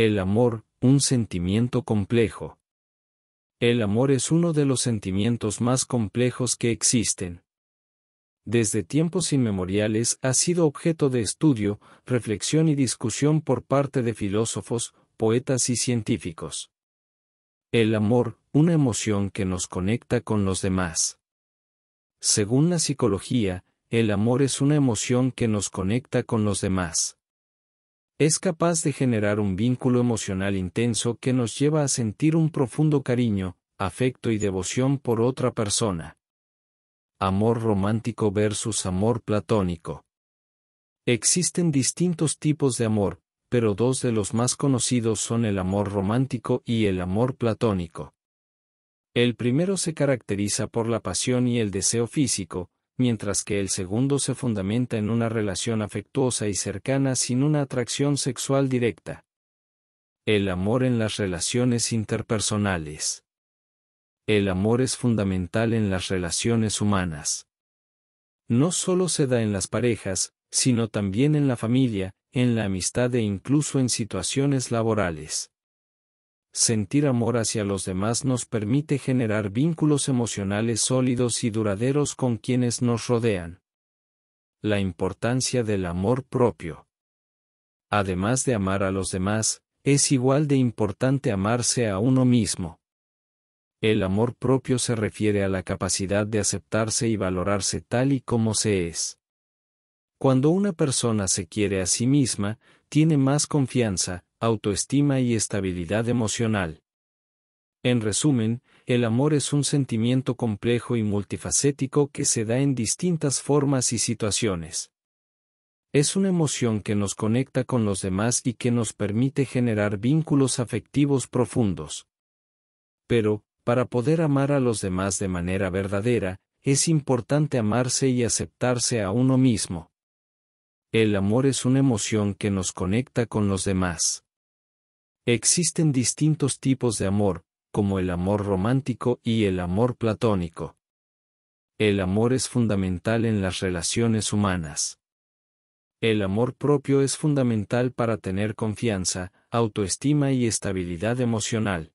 El amor, un sentimiento complejo. El amor es uno de los sentimientos más complejos que existen. Desde tiempos inmemoriales ha sido objeto de estudio, reflexión y discusión por parte de filósofos, poetas y científicos. El amor, una emoción que nos conecta con los demás. Según la psicología, el amor es una emoción que nos conecta con los demás. Es capaz de generar un vínculo emocional intenso que nos lleva a sentir un profundo cariño, afecto y devoción por otra persona. Amor romántico versus amor platónico. Existen distintos tipos de amor, pero dos de los más conocidos son el amor romántico y el amor platónico. El primero se caracteriza por la pasión y el deseo físico, mientras que el segundo se fundamenta en una relación afectuosa y cercana sin una atracción sexual directa. El amor en las relaciones interpersonales. El amor es fundamental en las relaciones humanas. No solo se da en las parejas, sino también en la familia, en la amistad e incluso en situaciones laborales. Sentir amor hacia los demás nos permite generar vínculos emocionales sólidos y duraderos con quienes nos rodean. La importancia del amor propio. Además de amar a los demás, es igual de importante amarse a uno mismo. El amor propio se refiere a la capacidad de aceptarse y valorarse tal y como se es. Cuando una persona se quiere a sí misma, tiene más confianza, autoestima y estabilidad emocional. En resumen, el amor es un sentimiento complejo y multifacético que se da en distintas formas y situaciones. Es una emoción que nos conecta con los demás y que nos permite generar vínculos afectivos profundos. Pero, para poder amar a los demás de manera verdadera, es importante amarse y aceptarse a uno mismo. El amor es una emoción que nos conecta con los demás. Existen distintos tipos de amor, como el amor romántico y el amor platónico. El amor es fundamental en las relaciones humanas. El amor propio es fundamental para tener confianza, autoestima y estabilidad emocional.